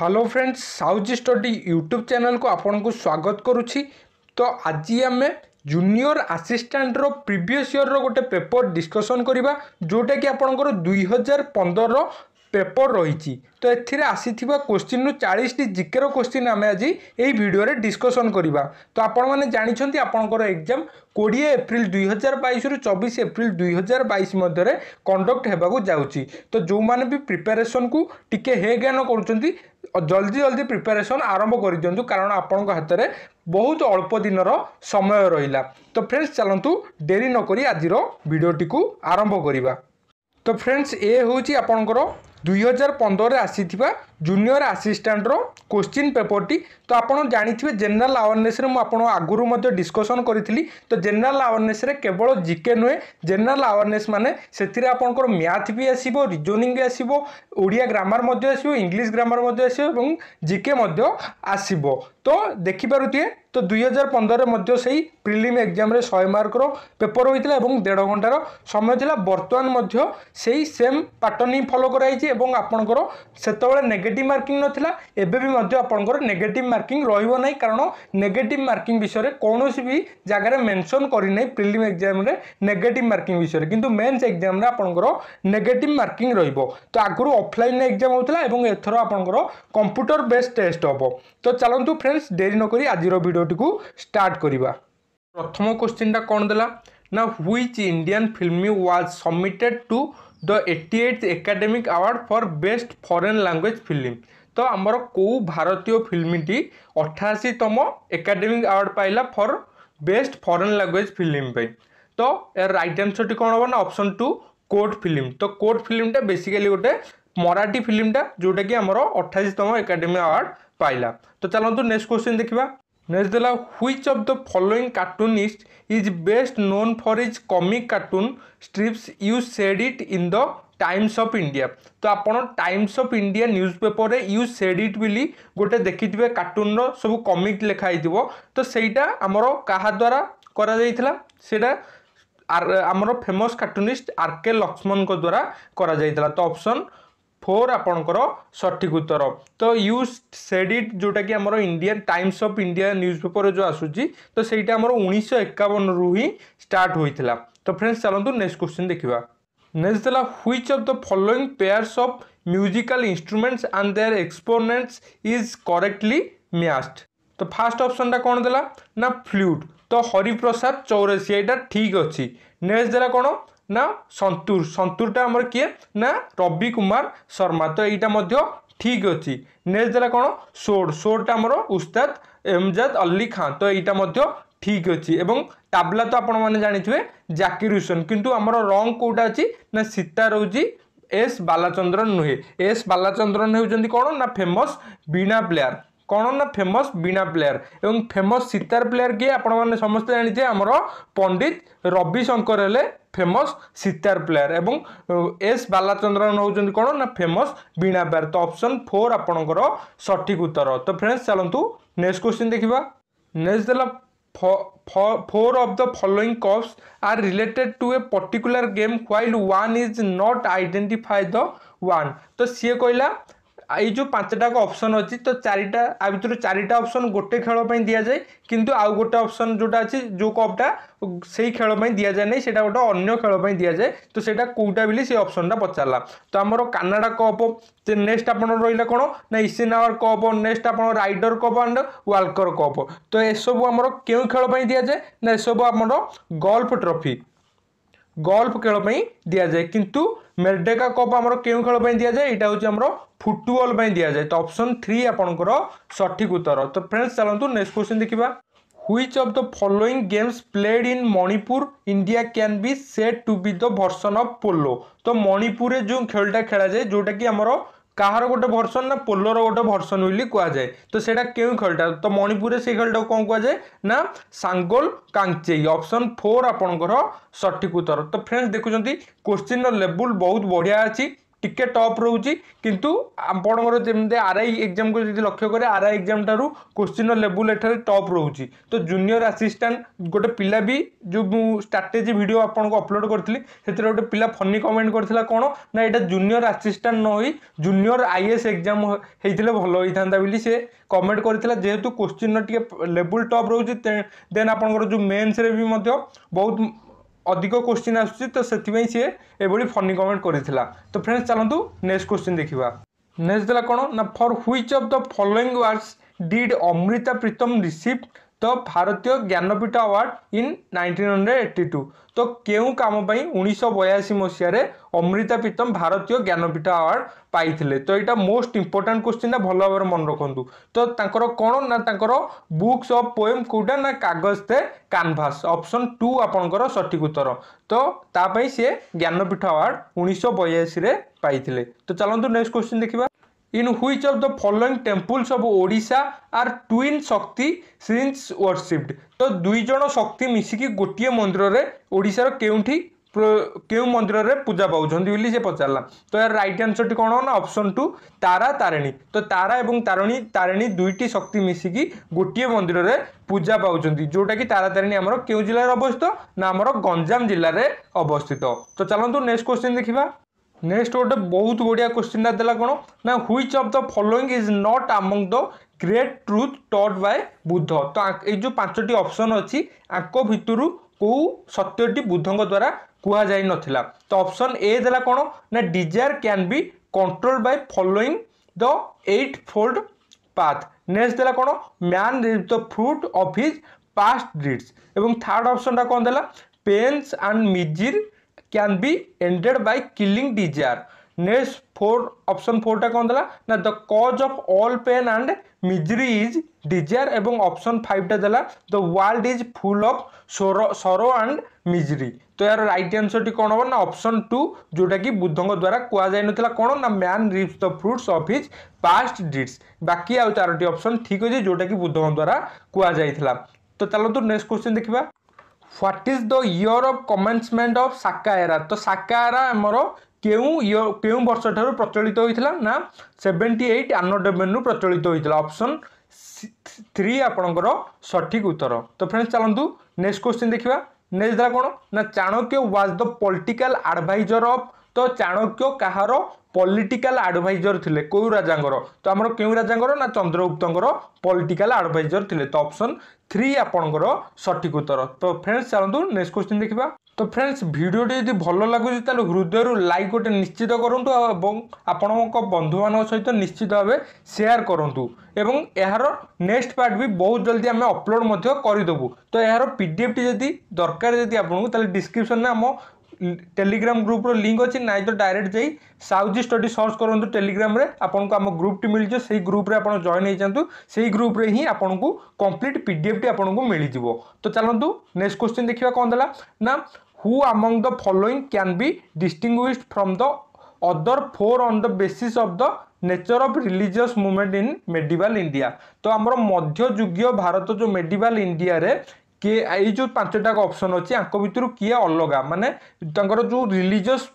Hello friends south study YouTube ଚ୍ୟାନେଲ୍କୁ ଆପଣଙ୍କୁ ସ୍ୱାଗତ କରୁଛି ତ ଆଜି ଆମେ ଜୁନିୟର ଆସିଷ୍ଟାଣ୍ଟର ପ୍ରିଭିୟସ୍ ଇୟର୍ର ଗୋଟେ ପେପର୍ ଡିସ୍କସନ୍ କରିବା ଯେଉଁଟାକି ଆପଣଙ୍କର ଦୁଇ ହଜାର ପନ୍ଦରର পেপর রয়েছে তো এর আসিথিবা কোশ্চিন্রু চাশটি জিকের কোশ্চিন আমি আজ এই ভিডিওরে ডিসকসন করা তো আপনার জাঁচান আপনার এক্জাম কোড়িয়ে এপ্রিল দুই হাজার বাইশ রু চবিশ এপ্রিল দুই হাজার বাইশ মধ্যে কন্ডক্ট হওয়া যাচ্ছি তো যে প্রিপারেসন কু টিকি হে জ্ঞান করছেন জলদি জলদি প্রিপারেসন আরম্ভ করে দিও কারণ আপনার হাতের ବହୁତ ଅଳ୍ପ ଦିନର ସମୟ ରହିଲା ତ ଫ୍ରେଣ୍ଡସ୍ ଚାଲନ୍ତୁ ଡେରି ନକରି ଆଜିର ଭିଡ଼ିଓଟିକୁ ଆରମ୍ଭ କରିବା ତ ଫ୍ରେଣ୍ଡସ୍ ଏ ହେଉଛି ଆପଣଙ୍କର ଦୁଇହଜାର ପନ୍ଦରରେ ଆସିଥିବା ଜୁନିୟର ଆସିଷ୍ଟାଣ୍ଟର କୋଶ୍ଚିନ୍ ପେପରଟି ତ ଆପଣ ଜାଣିଥିବେ ଜେନେରାଲ ଆୱାରନେସ୍ରେ ମୁଁ ଆପଣ ଆଗରୁ ମଧ୍ୟ ଡିସ୍କସନ୍ କରିଥିଲି ତ ଜେନେରାଲ ଆୱାରନେସ୍ରେ କେବଳ ଜିକେ ନୁହେଁ ଜେନେରାଲ ଆୱାରନେସ୍ ମାନେ ସେଥିରେ ଆପଣଙ୍କର ମ୍ୟାଥ୍ ବି ଆସିବ ରିଜୋନିଂ ବି ଆସିବ ଓଡ଼ିଆ ଗ୍ରାମାର ମଧ୍ୟ ଆସିବ ଇଂଲିଶ ଗ୍ରାମାର ମଧ୍ୟ ଆସିବ ଏବଂ ଜି କେ ମଧ୍ୟ ଆସିବ ତ ଦେଖିପାରୁଥିବେ ତ ଦୁଇହଜାର ପନ୍ଦରରେ ମଧ୍ୟ ସେଇ ପ୍ରିଲିମ୍ ଏକ୍ଜାମ୍ରେ ଶହେ ମାର୍କର ପେପର ହୋଇଥିଲା ଏବଂ ଦେଢ଼ ଘଣ୍ଟାର ସମୟ ଥିଲା ବର୍ତ୍ତମାନ ମଧ୍ୟ ସେଇ ସେମ୍ ପାଟର୍ନ ହିଁ ଫଲୋ କରାଯାଇଛି এবং আপনার সেতবে নেগেটিভ মার্কিং নথিলা এবে বি আপনার নেগেটিভ মার্কিং রহব না কারণ নেগেটিভ মার্কিং বিষয়ে কৌশি বি জায়গার মেনশন করে না প্রিলিম এক্সামে নেগেটিভ মার্কিং বিষয়ে কিন্তু মেন্স এক্সামে আপনার নেগেটিভ মার্কিং রহব তো আগর অফলাইন এক্সাম হোলা এবং এথর আপনার কম্পুটর বেস টেস্ট হব তো চলতু ফ্রেন্ডস ডেরি নকি আজির ভিডিওটি স্টার্ট করা প্রথম কোশ্চিনটা কম দেলা না which Indian film was submitted to the eighty eight academic award for best foreign language film ତ ଆମର କେଉଁ ଭାରତୀୟ ଫିଲ୍ମଟି ଅଠାଅଶୀତମ ଏକାଡେମିକ୍ ଆୱାର୍ଡ଼ ପାଇଲା for best foreign language film ପାଇଁ ତ ଏହାର ରାଇଟ୍ ଆନ୍ସର୍ଟି କ'ଣ ହେବ ନା ଅପସନ୍ ଟୁ କୋର୍ଟ ଫିଲ୍ମ ତ କୋର୍ଟ ଫିଲ୍ମଟା ବେସିକାଲି ଗୋଟେ ମରାଠୀ ଫିଲ୍ମଟା ଯେଉଁଟାକି ଆମର ଅଠାଅଶୀତମ ଏକାଡେମି ଆୱାର୍ଡ଼ ପାଇଲା ତ ଚାଲନ୍ତୁ ନେକ୍ସଟ କୋଶ୍ଚିନ୍ ଦେଖିବା Nezdala, which of the following cartoonist is best known for his comic cartoon strips? You said it in the Times of India ତ ଆପଣ ଟାଇମ୍ସ ଅଫ୍ ଇଣ୍ଡିଆ ନ୍ୟୁଜ୍ ପେପର୍ରେ ୟୁ ସେଡ୍ ଇଟ୍ ବୋଲି ଗୋଟେ ଦେଖିଥିବେ କାର୍ଟୁନ୍ର ସବୁ comic ଲେଖା ହେଇଥିବ ତ ସେଇଟା ଆମର କାହା ଦ୍ୱାରା କରାଯାଇଥିଲା ସେଇଟା ଆମର ଫେମସ୍ କାର୍ଟୁନିଷ୍ଟ ଆର୍ କେ ଲକ୍ଷ୍ମଣଙ୍କ ଦ୍ୱାରା କରାଯାଇଥିଲା ତ ଅପସନ୍ ফোর আপনার সঠিক উত্তর তো ইউ সেড ইট যেটাকি আমার Indian Times of India newspaper যে আসুচি তো সেইটা আমার উনিশশো একাবন রু হি স্টার্ট হয়েছিল তো ফ্রেন্ডস চলতু নেক্সট কোশ্চিন দেখা নেক্সট দেলা which of the following pairs of musical instruments and their exponents is correctly matched তো ফার্স্ট অপশনটা কোণ দেলা না ফ্লুট তো হরিপ্রসাদ চৌরাশি এটা ঠিক অছি নেক্সট দেলা কোণ ନା ସନ୍ତୁର ସନ୍ତୁରଟା ଆମର କିଏ ନା ରବି କୁମାର ଶର୍ମା ତ ଏଇଟା ମଧ୍ୟ ଠିକ୍ ଅଛି ନେକ୍ସଟ ଦେଲା କ'ଣ ସୋର୍ ସୋର୍ଟା ଆମର ଉସ୍ତାଦ ଏମଜାଦ ଅଲ୍ଲୀ ଖାଁ ତ ଏଇଟା ମଧ୍ୟ ଠିକ୍ ଅଛି ଏବଂ ତାବଲା ତ ଆପଣମାନେ ଜାଣିଥିବେ ଜାକିର ହୁସେନ କିନ୍ତୁ ଆମର ରଙ୍ଗ କେଉଁଟା ଅଛି ନା ସୀତା ରହୁଛି ଏସ୍ ବାଲାଚନ୍ଦ୍ରନ ନୁହେଁ ଏସ୍ ବାଲାଚନ୍ଦ୍ରନ ହେଉଛନ୍ତି କ'ଣ ନା ଫେମସ୍ ବୀଣା ପ୍ଲେୟାର କ'ଣ ନା ଫେମସ୍ ବୀଣା ପ୍ଲେୟାର ଏବଂ ଫେମସ୍ ସୀତାର ପ୍ଲେୟାର କିଏ ଆପଣମାନେ ସମସ୍ତେ ଜାଣିଥିବେ ଆମର ପଣ୍ଡିତ ରବିଶଙ୍କର ହେଲେ ফেমস সিতার প্লেয়ার এবং এস বালাচନ୍ଦ୍রন হচ্ছেন কোণ না ফেমস বীণা প্লেয়ার তো অপশন ফোর আপনার সঠিক উত্তর তো ফ্রেন্ডস চলতু নেক্সট কোশ্চিন দেখা নেক্সট দেলা four of the following cups are related to a particular game while one is not identify the one তো সিয়ে কইলা ଏଇ ଯେଉଁ ପାଞ୍ଚଟାକ ଅପସନ୍ ଅଛି ତ ଚାରିଟା ଆ ଭିତରୁ ଚାରିଟା ଅପସନ୍ ଗୋଟେ ଖେଳ ପାଇଁ ଦିଆଯାଏ କିନ୍ତୁ ଆଉ ଗୋଟେ ଅପସନ୍ ଯେଉଁଟା ଅଛି ଯେଉଁ କପ୍ଟା ସେଇ ଖେଳ ପାଇଁ ଦିଆଯାଏ ନାହିଁ ସେଇଟା ଗୋଟେ ଅନ୍ୟ ଖେଳ ପାଇଁ ଦିଆଯାଏ ତ ସେଇଟା କେଉଁଟା ବୋଲି ସେ ଅପସନ୍ଟା ପଚାରିଲା ତ ଆମର କାନାଡ଼ା କପ୍ ନେକ୍ସଟ ଆପଣ ରହିଲା କ'ଣ ନା ଇସିନ୍ ଆୱାର କପ୍ ନେକ୍ସଟ ଆପଣ Ryder Cup and Walker Cup ତ ଏସବୁ ଆମର କେଉଁ ଖେଳ ପାଇଁ ଦିଆଯାଏ ନା ଏସବୁ ଆମର ଗଲ୍ଫ ଟ୍ରଫି ଗଲ୍ଫ ଖେଳ ପାଇଁ ଦିଆଯାଏ କିନ୍ତୁ ମେର୍ଡେକା କପ୍ ଆମର କେଉଁ ଖେଳ ପାଇଁ ଦିଆଯାଏ ଏଇଟା ହେଉଛି ଆମର ଫୁଟବଲ୍ ପାଇଁ ଦିଆଯାଏ ତ ଅପସନ୍ ଥ୍ରୀ ଆପଣଙ୍କର ସଠିକ୍ ଉତ୍ତର ତ ଫ୍ରେଣ୍ଡସ୍ ଚାଲନ୍ତୁ ନେକ୍ସଟ କ୍ୱେଶ୍ଚିନ୍ ଦେଖିବା which of the following games played in Manipur India can be said to be the version of polo তো মণিপুরে যে খেলটা খেলা যায় যেটা কি আমার কাহার গোটে ভর্সন না পোলোর গোটে ভর্সন বলে কুযায়ে তো সেটা কেউ খেলটা তো মণিপুরে সেই খেলটা কম কুযায়ে না সাঙ্গোল কাংচেই অপশন ফোর আপনার সঠিক উত্তর তো ফ্রেন্ডস দেখুম কোশ্চিন্র লেবুল বহুত বঢ়িয়া আছে টিকে টপ রয়েছে কিন্তু আপনার যেমনি আরআই এক্সাম কু যদি লক্ষ্য করে আরআই এক্সাম ঠার কোশ্চিন লেভেল এখানে টপ রয়েছে তো জুনিয়র আসিষ্টাট গোটে পিলা বি যে স্ট্রাটেজি ভিডিও আপনার অপলোড করি সেটি গোটে পিলা ফনি কমেন্ট করেছিল কোণ না এটা জুনিয়র আসিষ্টাট নই জুনিয়র আইএস এক্সাম হয়েছিল ভালো হয়ে বলে সে কমেন্ট করেছিল যেহেতু কোশ্চিন টিকে লেভেল টপ রয়েছে দেন আপনার যে মেন্সরে বি বহুত অধিক কোশ্চিন আসুচি তো সেই সি এভাবে ফনি কমেন্ট করেছিল তো ফ্রেন্ডস চালু নেক্সট কোশ্চিন দেখা নেক্সট দেলা কোণ না for which of the following words did Amrita Pritam receive তো ভারতীয় Jnanpith award in nineteen hundred eighty two তো কেউ কাম পাই উনিশশো বয়াশি মশায় অমৃতা প্রিতম ভারতীয় জ্ঞানপীঠ আওয়ার্ড পাইলে তো এটা মোস্ট ইম্পর্টাট কোশ্চিনটা ভাল ভাবে মনে রাখতু তো তাঁর কোণ না তাঁর বুকস অফ পোয়েম কোটা না কাগজতে কানভাস অপশন টু আপনার সঠিক উত্তর তো তাপাই সি জ্ঞানপীঠ আওয়ার্ড উনিশশো বয়াশীরে পাইলে তো চলতু নেক্সট কোশ্চিন দেখা in which of the following temples of Odisha are twin Shakti shrines worshipped তো দুইজন শক্তি মিশিকি গোটিয়ে মন্দিরের ওড়িশার কেউঠি କେଉଁ ମନ୍ଦିରରେ ପୂଜା ପାଉଛନ୍ତି ବୋଲି ସେ ପଚାରିଲା ତ ଏହାର ରାଇଟ୍ ଆନ୍ସରଟି କ'ଣ ନା ଅପସନ୍ ଟୁ ତାରା ତାରିଣୀ ତ ତାରା ଏବଂ ତାରିଣୀ ତାରିଣୀ ଦୁଇଟି ଶକ୍ତି ମିଶିକି ଗୋଟିଏ ମନ୍ଦିରରେ ପୂଜା ପାଉଛନ୍ତି ଯେଉଁଟାକି ତାରା ତାରିଣୀ ଆମର କେଉଁ ଜିଲ୍ଲାରେ ଅବସ୍ଥିତ ନା ଆମର ଗଞ୍ଜାମ ଜିଲ୍ଲାରେ ଅବସ୍ଥିତ ତ ଚାଲନ୍ତୁ ନେକ୍ସଟ କ୍ୱେଶ୍ଚିନ୍ ଦେଖିବା ନେକ୍ସଟ ଗୋଟେ ବହୁତ ବଢ଼ିଆ କ୍ୱେଶ୍ଚିନ୍ଟା ଦେଲା କ'ଣ ନା which of the following is not among the great truth taught by Buddha ତ ଏଇ ଯେଉଁ ପାଞ୍ଚଟି ଅପସନ୍ ଅଛି ଆଙ୍କ ଭିତରୁ କେଉଁ ସତ୍ୟଟି ବୁଦ୍ଧଙ୍କ ଦ୍ୱାରା କୁହାଯାଇ ନଥିଲା ତ ଅପସନ୍ ଏ ଦେଲା କ'ଣ ନା desire can be controlled by following the eightfold path next ଦେଲା କ'ଣ man the fruit of his past deeds ଏବଂ ଥାର୍ଡ ଅପସନ୍ଟା କ'ଣ ଦେଲା pains and misery can be ended by killing desire next four option फोरटा कौन दे ना the cause of all pain and misery is desire एवं ऑप्शन फाइवटा दे the world is full of sore sorrow and misery তো এর right আনসরটি কোণ হব না অপশন টু যেটা কি বুদ্ধঙ্ক দ্বারা কুয়া যাই নথিলা কোণ না man reaps the fruits of his past deeds বাকি আউ চারটি অপশন ঠিক আছে যেটা কি বুদ্ধঙ্ক দ্বারা কুয়া যাইথিলা তো চলন্তু নেক্সট কোশ্চেন দেখিবা what is the year of commencement of Saka era তো সাকা এরা আমার କେଉଁ କେଉଁ ବର୍ଷଠାରୁ ପ୍ରଚଳିତ ହୋଇଥିଲା ନା ସେଭେଣ୍ଟି ଏଇଟ୍ ଆନୋଡେମେନରୁ ପ୍ରଚଳିତ ହୋଇଥିଲା ଅପସନ୍ থ্রি আপনার সঠিক উত্তর তো ফ্রেন্ডস চালু নেক্সট কোশ্চিন দেখা নেক্সট দেলা কোণ না Chanakya was the political advisor of তো চাণক্য কাহার পলিটিকাল আডভাইজর লে কেউ রাজাঙ্কর তো আমার কেউ রাজাঙ্কর না চন্দ্রগুপ্তর পলিটিকাল আডভাইজর লে তো অপশন থ্রি আপনার সঠিক উত্তর তো ফ্রেন্ডস চালু নেক্সট কোশ্চিন দেখা তো ফ্রেন্ডস ভিডিওটি যদি ভাল লাগুଛି তাহলে হৃদয়ରୁ ଲାଇକ୍ ଗୋଟେ ନିଶ୍ଚିତ କରନ୍ତୁ ଏବଂ ଆପଣଙ୍କ ବନ୍ଧୁମାନଙ୍କ ସହିତ ନିଶ୍ଚିତ ଭାବେ ସେୟାର କରନ୍ତୁ ଏବଂ ଏହାର ନେକ୍ସଟ ପାର୍ଟ ବି ବହୁତ ଜଲ୍ଦି ଆମେ ଅପଲୋଡ଼ ମଧ୍ୟ କରିଦେବୁ ତ ଏହାର ପି ଡି ଏଫ୍ଟି ଯଦି ଦରକାର ଯଦି ଆପଣଙ୍କୁ ତାହେଲେ ଡିସ୍କ୍ରିପ୍ସନ୍ରେ ଆମ টেলিগ্রাম গ্রুপর লিঙ্ক অছি নাই তো ডাইরেক্ট যাই সাউজি স্টডি সর্চ করতু টেলিগ্রামে আপনার আমার গ্রুপটি মিলছে সেই গ্রুপে আপনার জয়েন হয়ে যাতে সেই গ্রুপে হি আপনার কমপ্লিট পিডিএফটি আপনার মিলিযোগ তো চালু নেক্সট কোশ্চিন দেখা কম দেলা না who among the following can be distinguished from the other four on the basis of the nature of religious movement in medieval India तो आमर मध्ययुगीय भारत जो मेडिवाल इंडिया रे किए ये जो पांचटा ऑप्शन अच्छे या भितर किए अलग मानने जो रिलीजियस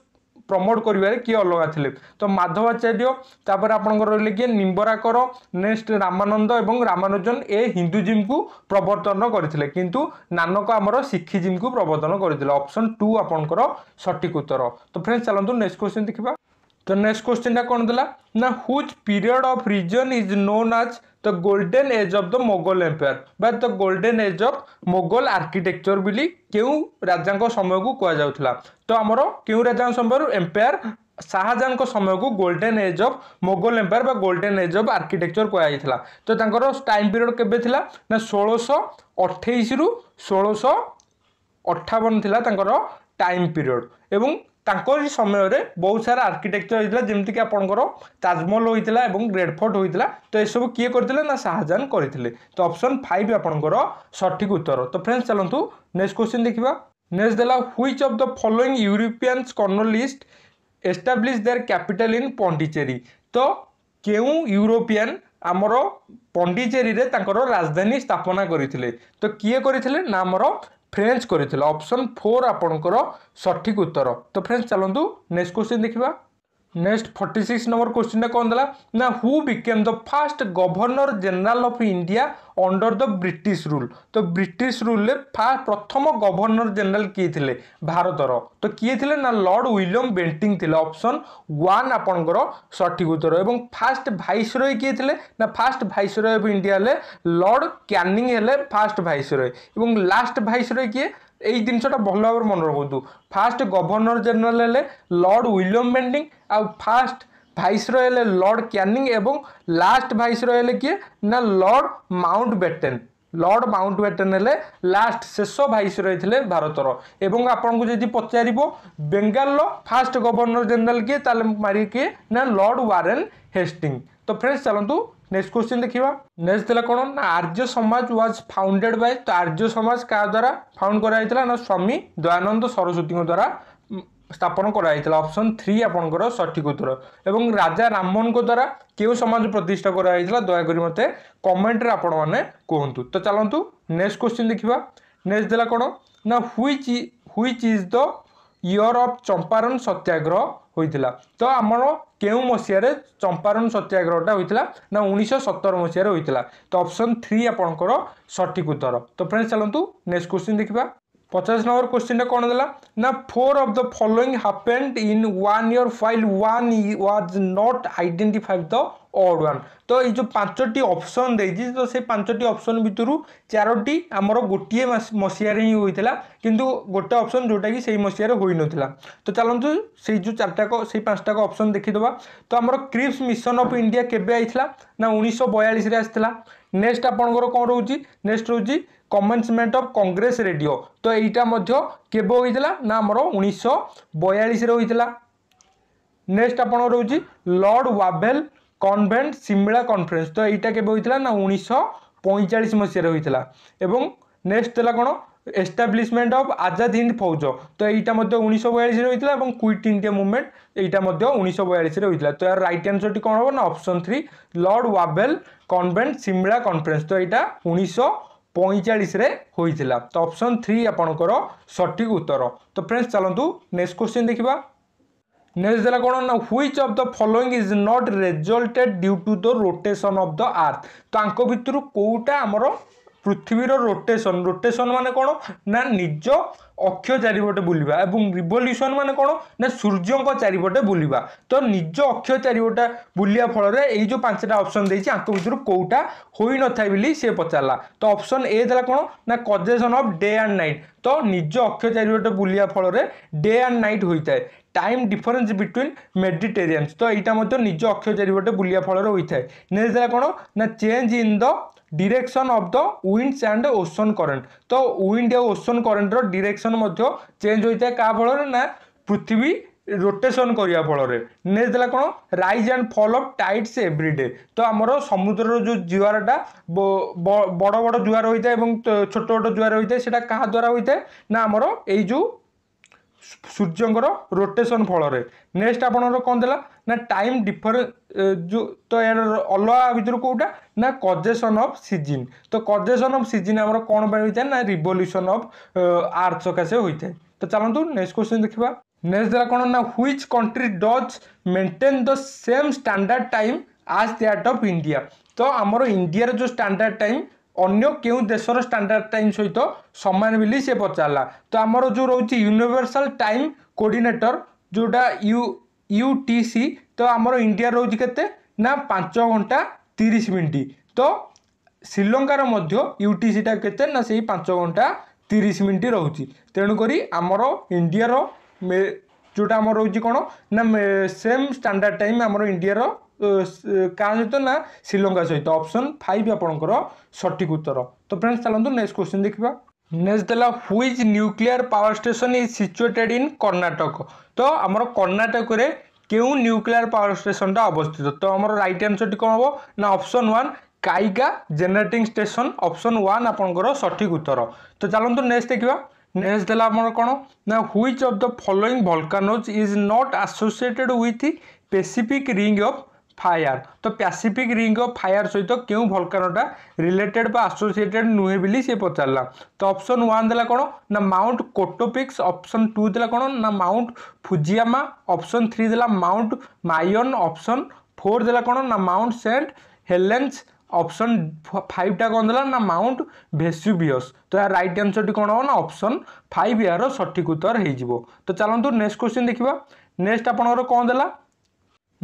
প্রমোট করবার কি অলগা লে তো মাধবাচার্য তাপরে আপনার রহলে কি নিম্বরাকর নেক্সট রামানন্দ এবং রামানুজন এ হিন্দুজিম কু প্রবর্তন করে কিন্তু নানক আমার শিক্ষিজিম কু প্রবর্তন করে অপশন টু আপনার সঠিক উত্তর তো ফ্রেন্ডস চলতু নেক্সট কোশ্চিন দেখা তো নেক্সট କୋଶ୍ଚିନ୍ଟା କ'ଣ ଦେଲା ନା whose period of reign is known as the golden age of the Mughal empire ବା the golden age of Mughal architecture ବୋଲି କେଉଁ ରାଜାଙ୍କ ସମୟକୁ କୁହାଯାଉଥିଲା ତ ଆମର କେଉଁ ରାଜାଙ୍କ ସମୟରୁ ଏମ୍ପାୟାର ଶାହାଜାହାଙ୍କ ସମୟକୁ golden age of Mughal empire ବା ଗୋଲ୍ଡେନ୍ ଏଜ୍ ଅଫ୍ ଆର୍କିଟେକ୍ଚର କୁହାଯାଇଥିଲା ତ ତାଙ୍କର ଟାଇମ୍ ପିରିୟଡ଼ କେବେ ଥିଲା ନା ଷୋଳଶହ ଅଠେଇଶରୁ ଷୋଳଶହ ଅଠାବନ ଥିଲା ତାଙ୍କର ଟାଇମ୍ ପିରିୟଡ଼ ଏବଂ ତାଙ୍କରି ସମୟରେ ବହୁତ ସାରା ଆର୍କିଟେକ୍ଚର ହେଇଥିଲା ଯେମିତିକି ଆପଣଙ୍କର ତାଜମହଲ ହୋଇଥିଲା ଏବଂ ଗ୍ରେଟ୍ ଫୋର୍ଟ ହୋଇଥିଲା ତ ଏସବୁ କିଏ କରିଥିଲେ ନା ଶାହାଜାହାନ କରିଥିଲେ ତ ଅପସନ୍ ଫାଇଭ୍ ଆପଣଙ୍କର ସଠିକ୍ ଉତ୍ତର ତ ଫ୍ରେଣ୍ଡସ୍ ଚାଲନ୍ତୁ ନେକ୍ସଟ କ୍ୱେଶ୍ଚିନ୍ ଦେଖିବା ନେକ୍ସଟ ଦେଲା which of the following Europeans colonists establish their capital in Pondicherry ତ କେଉଁ ୟୁରୋପିଆନ୍ ଆମର ପଣ୍ଡିଚେରୀରେ ତାଙ୍କର ରାଜଧାନୀ ସ୍ଥାପନା କରିଥିଲେ ତ କିଏ କରିଥିଲେ ନା ଆମର ଫ୍ରେଞ୍ଚ କରିଥିଲା ଅପସନ୍ ଫୋର୍ ଆପଣଙ୍କର ସଠିକ୍ ଉତ୍ତର ତ ଫ୍ରେଣ୍ଡସ୍ ଚାଲନ୍ତୁ ନେକ୍ସଟ କୋଶ୍ଚିନ୍ ଦେଖିବା নেক্সট ফর্টি সিক্স নম্বর কোশ্চিনটা কম দেলা না who became the first governor general of India under the British rule তো ব্রিটিশ রুলে প্রথম গভর্নর জেনারেল কি লে ভারতর তো কি লে না লর্ড উইলিয়ম বেন্টিং লে অপশন ওয়ান আপনার সঠিক উত্তর এবং ফার্স্ট ভাইস রয় কি লে না first viceroy of India হলে লর্ড ক্যানিং হলে ফার্স্ট ভাইস রয় এবং লাস্ট ভাইস রয় কি এই জিনিসটা ଭଲ ଭାବରେ ମନେ ରଖନ୍ତୁ ଫାଷ୍ଟ ଗଭର୍ଣ୍ଣର ଜେନେରାଲ ହେଲେ ଲର୍ଡ଼ ୱିଲିୟମ୍ ବେଣ୍ଟିଂ ଆଉ ଫାଷ୍ଟ ଭାଇସରୟ ହେଲେ ଲର୍ଡ଼ କ୍ୟାନିଂ ଏବଂ ଲାଷ୍ଟ ଭାଇସରୟ ହେଲେ କିଏ ନା Lord Mountbatten Lord Mountbatten হলে লাস্ট শেষ ভাইসরয় লে ভারতর এবং আপনার যদি পচারিব বেঙ্গালর ফার্স্ট গভর্নর জেনারেল কি তাহলে মারি কি না লর্ড ওয়ারেন হেস্টিং তো ফ্রেন্ডস চলতু ନେକ୍ସଟ କ୍ୱେଶ୍ଚିନ୍ ଦେଖିବା ନେକ୍ସଟ ଥିଲା କ'ଣ ନା ଆର୍ଯ୍ୟ ସମାଜ ୱାଜ୍ ଫାଉଣ୍ଡେଡ୍ ବାଇ ତ ଆର୍ଯ୍ୟ ସମାଜ କାହା ଦ୍ୱାରା ଫାଉଣ୍ଡ କରାଯାଇଥିଲା ନା ସ୍ୱାମୀ ଦୟାନନ୍ଦ ସରସ୍ୱତୀଙ୍କ ଦ୍ୱାରା ସ୍ଥାପନ କରାଯାଇଥିଲା ଅପସନ୍ ଥ୍ରୀ ଆପଣଙ୍କର ସଠିକ୍ ଉତ୍ତର ଏବଂ ରାଜା ରାମମୋହନଙ୍କ ଦ୍ୱାରା କେଉଁ ସମାଜ ପ୍ରତିଷ୍ଠା କରାଯାଇଥିଲା ଦୟାକରି ମୋତେ କମେଣ୍ଟରେ ଆପଣମାନେ କୁହନ୍ତୁ ତ ଚାଲନ୍ତୁ ନେକ୍ସଟ କ୍ୱେଶ୍ଚିନ୍ ଦେଖିବା ନେକ୍ସଟ ଦେଲା କ'ଣ ନା which which is the year of Champaran Satyagraha ହୋଇଥିଲା ତ ଆମର କେଉଁ ମସିହାରେ ଚମ୍ପାରଣ ସତ୍ୟାଗ୍ରହଟା ହୋଇଥିଲା ନା ଉଣେଇଶହ ସତର ମସିହାରେ ହୋଇଥିଲା ତ ଅପସନ୍ ଥ୍ରୀ ଆପଣଙ୍କର ସଠିକ୍ ଉତ୍ତର ତ ଫ୍ରେଣ୍ଡସ୍ ଚାଲନ୍ତୁ ନେକ୍ସଟ କ୍ୱେଶ୍ଚିନ୍ ଦେଖିବା ପଚାଶ ନମ୍ବର କୋଶ୍ଚିନ୍ଟା କ'ଣ ଦେଲା ନା four of the following happened in one year file one was not identify the odd one ତ ଏଇ ଯେଉଁ ପାଞ୍ଚଟି ଅପସନ୍ ଦେଇଛି ତ ସେ ପାଞ୍ଚଟି ଅପସନ୍ ଭିତରୁ ଚାରୋଟି ଆମର ଗୋଟିଏ ମସିହାରେ ହିଁ ହୋଇଥିଲା କିନ୍ତୁ ଗୋଟେ ଅପସନ୍ ଯେଉଁଟାକି ସେଇ ମସିହାରେ ହୋଇନଥିଲା ତ ଚାଲନ୍ତୁ ସେଇ ଯେଉଁ ଚାରିଟାକ ସେଇ ପାଞ୍ଚଟାକ ଅପସନ୍ ଦେଖିଦେବା ତ ଆମର କ୍ରିପ୍ସ ମିଶନ୍ ଅଫ୍ ଇଣ୍ଡିଆ କେବେ ଆସିଥିଲା ନା ଉଣେଇଶହ ବୟାଳିଶରେ ଆସିଥିଲା নেক্সট আপনার কম রয়েছে নেক্সট রয়েছে কমেন্সমেন্ট অফ কংগ্রেস রেডিও তো এইটা মধ্যে কেবে হয়েছিল না আমার উনিশশো বয়াশে হয়েছিল নেক্সট আপনার রয়েছে Lord Wavell convent Simla conference তো এইটা কেবে হয়েছিল না উনিশশো পঁয়চাশ মশায় হয়েছিল এবং নেক্সট লা কোণ এস্টাবলিশমেন্ট অফ আজাদ হিন্দ ফৌজ তো এইটা মধ্যে উনিশশো বয়াশে হয়েছিল এবং কুইট ইন্ডিয়া মুভমেন্ট এইটা মধ্যে উনিশশো বয়াশে হয়েছিল তো এর রাইট আনসরটি কোণ হব না option three Lord Wavell convent Simla conference ତ ଏଇଟା ଉଣେଇଶହ ପଇଁଚାଳିଶରେ ହୋଇଥିଲା ତ ଅପସନ୍ ଥ୍ରୀ ଆପଣଙ୍କର ସଠିକ୍ ଉତ୍ତର ତ ଫ୍ରେଣ୍ଡସ୍ ଚାଲନ୍ତୁ ନେକ୍ସଟ କ୍ୱେଶ୍ଚିନ୍ ଦେଖିବା ନେକ୍ସଟ ଦେଲା କ'ଣ ନା which of the following is not resulted due to the rotation of the earth ତାଙ୍କ ଭିତରୁ କେଉଁଟା ଆମର ପୃଥିବୀର ରୋଟେସନ୍ ରୋଟେସନ୍ ମାନେ କ'ଣ ନା ନିଜ ଅକ୍ଷ ଚାରିପଟେ ବୁଲିବା ଏବଂ ରିଭଲ୍ୟୁସନ୍ ମାନେ କ'ଣ ନା ସୂର୍ଯ୍ୟଙ୍କ ଚାରିପଟେ ବୁଲିବା ତ ନିଜ ଅକ୍ଷ ଚାରିପଟେ ବୁଲିବା ଫଳରେ ଏଇ ଯେଉଁ ପାଞ୍ଚଟା ଅପସନ୍ ଦେଇଛି ଆଙ୍କ ଭିତରୁ କେଉଁଟା ହୋଇନଥାଏ ବୋଲି ସେ ପଚାରିଲା ତ ଅପସନ୍ ଏ ଦେଲା କ'ଣ ନା causation of day and night ତ ନିଜ ଅକ୍ଷ ଚାରିପଟେ ବୁଲିବା ଫଳରେ ଡେ ଆଣ୍ଡ ନାଇଟ୍ ହୋଇଥାଏ টাইম ডিফরেন্স বিটুইন মেডিটেরিয়ান্স তো এইটা মধ্যে নিজ অক্ষ চারিপটে বুলিয়া ফলরে হয়ে থাকে নেক্সট দেখ কোণ না change in the direction of the winds and ocean current ତ ୱିଣ୍ଡ ଆଉ ଓସନ୍ କରେଣ୍ଟର ଡିରେକ୍ସନ୍ ମଧ୍ୟ ଚେଞ୍ଜ ହୋଇଥାଏ କାହା ଫଳରେ ନା ପୃଥିବୀ ରୋଟେସନ୍ କରିବା ଫଳରେ ନେକ୍ସଟ ଦେଲା କ'ଣ rise and fall of tides every day ତ ଆମର ସମୁଦ୍ରର ଯେଉଁ ଜୁଆରଟା ବଡ଼ ବଡ଼ ଜୁଆର ହୋଇଥାଏ ଏବଂ ଛୋଟ ଛୋଟ ଜୁଆର ହୋଇଥାଏ ସେଇଟା କାହା ଦ୍ୱାରା ହୋଇଥାଏ ନା ଆମର ଏଇ ଯେଉଁ ସୂର୍ଯ୍ୟଙ୍କର ରୋଟେସନ୍ ଫଳରେ ନେକ୍ସଟ ଆପଣଙ୍କର କ'ଣ ଦେଲା ନା ଟାଇମ୍ ଡିଫରେନ୍ସ ଯେଉଁ ତ ଏହାର ଅଲଗା ଭିତରୁ କେଉଁଟା ନା କଜେସନ୍ ଅଫ୍ ସିଜିନ୍ ତ କଜେସନ୍ ଅଫ୍ ସିଜିନ୍ ଆମର କ'ଣ ପାଇଁ ହୋଇଥାଏ ନା ରିଭଲ୍ୟୁସନ୍ ଅଫ୍ ଆର୍ଥ ସକାଶେ ହୋଇଥାଏ ତ ଚାଲନ୍ତୁ ନେକ୍ସଟ କ୍ୱେଶ୍ଚିନ୍ ଦେଖିବା ନେକ୍ସଟ ଦେଲା କ'ଣ ନା which country does maintain the same standard time as that of India ତ ଆମର ଇଣ୍ଡିଆର ଯେଉଁ ଷ୍ଟାଣ୍ଡାର୍ଡ଼ ଟାଇମ୍ ଅନ୍ୟ କେଉଁ ଦେଶର ଷ୍ଟାଣ୍ଡାର୍ଡ଼ ଟାଇମ୍ ସହିତ ସମାନ ବୋଲି ସେ ପଚାରିଲା ତ ଆମର ଯେଉଁ ରହୁଛି ୟୁନିଭର୍ସାଲ୍ ଟାଇମ୍ କୋଡ଼ିନେଟର ଯେଉଁଟା ୟୁ ୟୁ ଟି ସି তো আমার ইন্ডিয়া রয়েছে কেতে না পাঁচ ঘন্টা তিরিশ মিনিট তো ଶ୍ରୀଲଙ୍କାର ମଧ୍ୟ ୟୁଟିସିଟା କେତେ ନା ସେଇ ପାଞ୍ଚ ଘଣ୍ଟା ତିରିଶ ମିନିଟ୍ ରହୁଛି ତେଣୁକରି ଆମର ଇଣ୍ଡିଆର ଯେଉଁଟା ଆମର ରହୁଛି କ'ଣ ନା ସେମ୍ ଷ୍ଟାଣ୍ଡାର୍ଡ଼ ଟାଇମ୍ ଆମର ଇଣ୍ଡିଆର କାହା ସହିତ ନା ଶ୍ରୀଲଙ୍କା ସହିତ ଅପସନ୍ ଫାଇଭ୍ ଆପଣଙ୍କର ସଠିକ୍ ଉତ୍ତର ତ ଫ୍ରେଣ୍ଡସ୍ ଚାଲନ୍ତୁ ନେକ୍ସଟ କ୍ୱେଶ୍ଚିନ୍ ଦେଖିବା ନେକ୍ସଟ ଦେଲା which nuclear power station is situated in Karnataka ତ ଆମର କର୍ଣ୍ଣାଟକରେ କେଉଁ ନ୍ୟୁକ୍ଲିୟର ପାୱାର ଷ୍ଟେସନଟା ଅବସ୍ଥିତ ତ ଆମର ରାଇଟ୍ ଆନ୍ସରଟି କ'ଣ ହେବ ନା option one Kaiga generating station option one ଆପଣଙ୍କର ସଠିକ୍ ଉତ୍ତର ତ ଚାଲନ୍ତୁ ନେକ୍ସଟ ଦେଖିବା ନେକ୍ସଟ ଦେଲା ଆମର କ'ଣ ନା which of the following volcanoes is not associated with Pacific ring of fire তো প্যাসিফিক রিং অফ ফায়ার সহিত কেউ ভলকানোটা রিলেটেড বা আসোসিয়েটেড নুহে বলে সে পচারা তো অপশন ওয়ান দেলা কোণ না মাউন্ট কোটোপিক্স অপশন টু দেলা কোণ না মাউন্ট ফুজিয়ামা অপশন থ্রি দেলা মাউন্ট মাইন অপশন ফোর দেলা কোণ না মাউন্ট সেন্ট হেলেন্স অপশন ফাইভটা কম দেলা না মাউন্ট ভেসুভিয়স তো এর রাইট আনসরটি কোণ হব না অপশন ফাইভ এর সঠিক উত্তর হয়ে যাব তো চলতু নেক্সট কোশ্চিন দেখা নেক্সট আপনার কম দেলা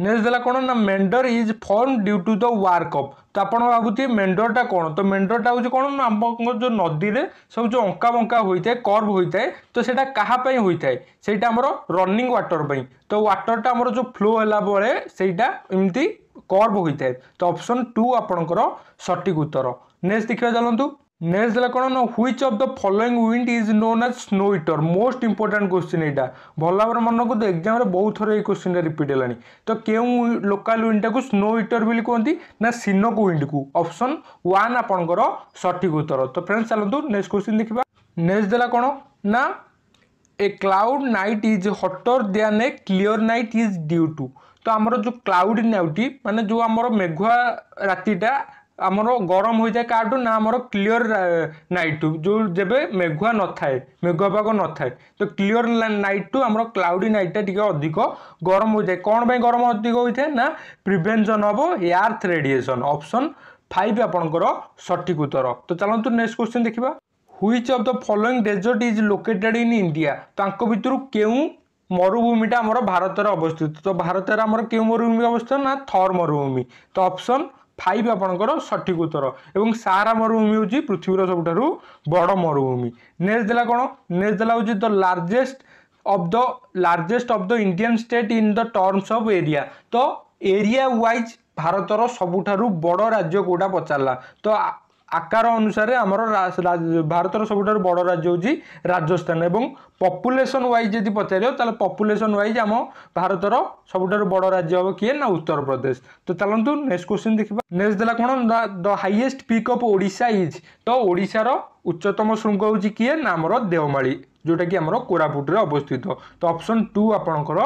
ନେକ୍ସଟ ଦେଲା କ'ଣ ନା meander is form due to the work of ତ ଆପଣ ଭାବୁଥିବେ ମେଣ୍ଡରଟା କ'ଣ ତ ମେଣ୍ଡରଟା ହେଉଛି କ'ଣ ନା ଆମର ଯେଉଁ ନଦୀରେ ସବୁ ଯେଉଁ ଅଙ୍କା ବଙ୍କା ହୋଇଥାଏ କର୍ଭ ହୋଇଥାଏ ତ ସେଇଟା କାହା ପାଇଁ ହୋଇଥାଏ ସେଇଟା ଆମର ରନିଂ ୱାଟର ପାଇଁ ତ ୱାଟରଟା ଆମର ଯେଉଁ ଫ୍ଲୋ ହେଲା ବେଳେ ସେଇଟା ଏମିତି କର୍ଭ ହୋଇଥାଏ ତ ଅପସନ୍ ଟୁ ଆପଣଙ୍କର ସଠିକ୍ ଉତ୍ତର ନେକ୍ସଟ ଦେଖିବା ଚାଲନ୍ତୁ নেক্সট দেলা কোণ না which of the following wind is known as snow eater most important question এইটা ভাল ভাবে মনে রাখুন এক্সামে বহু থর এই কোশ্চিনটা রিপিট হল তো কেউ লোকাল উইন্ডটা স্নো ইটর বলে কুহতি না সিনক উইন্ডকু অপশন ওয়ান আপনার সঠিক উত্তর তো ফ্রেন্ডস চালু নেক্সট কোশ্চিন দেখা নেক্সট দেলা কোণ না a cloud night is hotter than a clear night is due to তো আমার যে ক্লাউড নাইটি মানে যে আমার মেঘুয়া রাতিটা ଆମର ଗରମ ହୋଇଥାଏ କାହାଠୁ ନା ଆମର କ୍ଲିଅର ନାଇଟ୍ରୁ ଯେଉଁ ଯେବେ ମେଘୁଆ ନଥାଏ ମେଘୁଆ ପାଗ ନଥାଏ ତ କ୍ଲିଅର ନାଇଟ୍ରୁ ଆମର କ୍ଲାଉଡ଼ି ନାଇଟ୍ଟା ଟିକେ ଅଧିକ ଗରମ ହୋଇଥାଏ କ'ଣ ପାଇଁ ଗରମ ଅଧିକ ହୋଇଥାଏ ନା ପ୍ରିଭେନ୍ସନ୍ ହେବ ଏୟାର୍ଥ ରେଡ଼ିଏସନ୍ ଅପସନ୍ ଫାଇଭ୍ ଆପଣଙ୍କର ସଠିକ୍ ଉତ୍ତର ତ ଚାଲନ୍ତୁ ନେକ୍ସଟ କ୍ୱେଶ୍ଚିନ୍ ଦେଖିବା which of the following desert is located in India ତାଙ୍କ ଭିତରୁ କେଉଁ ମରୁଭୂମିଟା ଆମର ଭାରତରେ ଅବସ୍ଥିତ ତ ଭାରତରେ ଆମର କେଉଁ ମରୁଭୂମି ଅବସ୍ଥିତ ନା ଥର୍ ମରୁଭୂମି ତ ଅପସନ୍ ফাইভ আপনার সঠিক উত্তর এবং সাহারা মরুভূমি হচ্ছে পৃথিবীর সবুঠার বড় মরুভূমি নেক্সট দেলা কোণ নেক্সট দেলা হচ্ছে the largest of the largest of the Indian state in the terms of area তো এরিয়া ওয়াইজ ভারতর সবুঠার বড় রাজ্য কোটা পচারা তো আকার অনুসারে আমার ভারতের সবুঠার বড় রাজ্য হচ্ছে রাজস্থান এবং পপুলেসন ওয়াইজ যদি পচারিব তাহলে পপুলেসন ওয়াইজ আম ভারতের সবুঠার বড় রাজ্য হব কি না উত্তরপ্রদেশ তো চলতু নেক্সট কোশ্চিন দেখবা নেক্সট দেলা কোণ the highest peak of Odisha is তো ওড়িশার উচ্চতম শৃঙ্গ হচ্ছে কি না আমার দেওমাড়ি ଯେଉଁଟା କି ଆମର କୋରାପୁଟରେ ଅବସ୍ଥିତ ତ ଅପସନ୍ ଟୁ ଆପଣଙ୍କର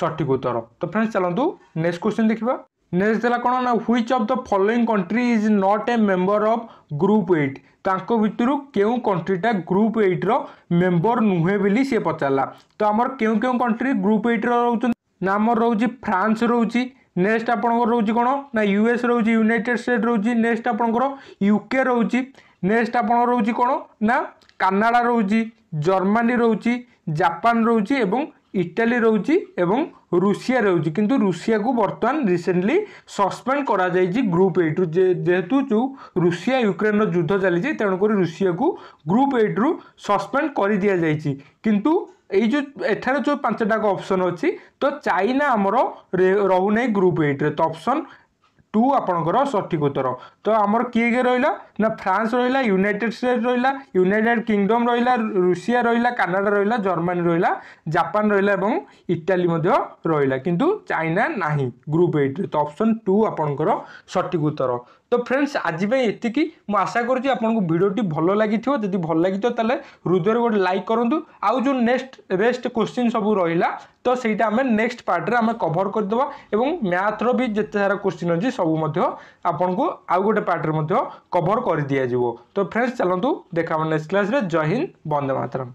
ସଠିକ ଉତ୍ତର ତ ଫ୍ରେଣ୍ଡସ୍ ଚାଲନ୍ତୁ ନେକ୍ସଟ କ୍ୱେଶ୍ଚିନ୍ ଦେଖିବା ନେକ୍ସଟ ହେଲା କ'ଣ ନା which of the following country is not a member of group eight ତାଙ୍କ ଭିତରୁ କେଉଁ କଣ୍ଟ୍ରିଟା ଗ୍ରୁପ୍ ଏଇଟ୍ର ମେମ୍ବର ନୁହେଁ ବୋଲି ସିଏ ପଚାରିଲା ତ ଆମର କେଉଁ କେଉଁ କଣ୍ଟ୍ରି ଗ୍ରୁପ୍ ଏଇଟ୍ର ରହୁଛନ୍ତି ନା ଆମର ରହୁଛି ଫ୍ରାନ୍ସ ରହୁଛି ନେକ୍ସଟ ଆପଣଙ୍କର ରହୁଛି କ'ଣ ନା ୟୁଏସ୍ ରହୁଛି ୟୁନାଇଟେଡ଼ ଷ୍ଟେଟ୍ ରହୁଛି ନେକ୍ସଟ ଆପଣଙ୍କର ୟୁକେ ରହୁଛି ନେକ୍ସଟ ଆପଣଙ୍କର ରହୁଛି କ'ଣ ନା କାନାଡ଼ା ରହୁଛି ଜର୍ମାନୀ ରହୁଛି ଜାପାନ ରହୁଛି ଏବଂ ইটালি রয়েছে এবং ରୁଷିଆ ରହୁଛି କିନ୍ତୁ ରୁଷିଆକୁ ବର୍ତ୍ତମାନ ରିସେଣ୍ଟଲି ସସ୍ପେଣ୍ଡ କରାଯାଇଛି ଗ୍ରୁପ୍ ଏଇଟ୍ରୁ ଯେହେତୁ ଯେଉଁ ରୁଷିଆ ୟୁକ୍ରେନ୍ର ଯୁଦ୍ଧ ଚାଲିଛି ତେଣୁକରି ରୁଷିଆକୁ ଗ୍ରୁପ୍ ଏଇଟ୍ରୁ ସସ୍ପେଣ୍ଡ କରିଦିଆଯାଇଛି କିନ୍ତୁ ଏଇ ଯେଉଁ ଏଠାରେ ଯେଉଁ ପାଞ୍ଚଟାକ ଅପସନ୍ ଅଛି ତ ଚାଇନା ଆମର ରହୁନାହିଁ ଗ୍ରୁପ୍ ଏଇଟ୍ରେ ତ ଅପସନ୍ টু আপনার সঠিক উত্তর তো আমার কিয়ে কিয়ে রহলা না ফ্রান্স রহলা ইউনাইটেড স্টেট রহলা ইউনাইটেড কিংডম রহলা রুষিয়া রহলা কানাডা রহলা জর্মানি রহলা জাপান রহলা এবং ইটালি রহলা কিন্তু চাইনা না গ্রুপ এইট্রে তো অপশন টু আপনার সঠিক উত্তর তো ফ্রেন্ডস আজ এতিকি মু আশা করছি আপনার ভিডিওটি ভালো লাগিথিব যদি ভাল লাগিথ তাহলে হৃদয়ের গোটে লাইক করতু আউ যে নেক্সট রেস্ট কোশ্চিন সবু রহিলা তো সেইটা আমি নেক্সট পার্টরে আমি কভর করিদেবা এবং ম্যাথর বি যেতে সারা কোশ্চিন অছি সবু মধ্য আপনার আউ গোটে পার্টরে মধ্য কভর করে দিয়া যাব তো ফ্রেন্ডস চলতু দেখা নেক্সট ক্লাসে জয় হিন্দ বন্দে মাতরম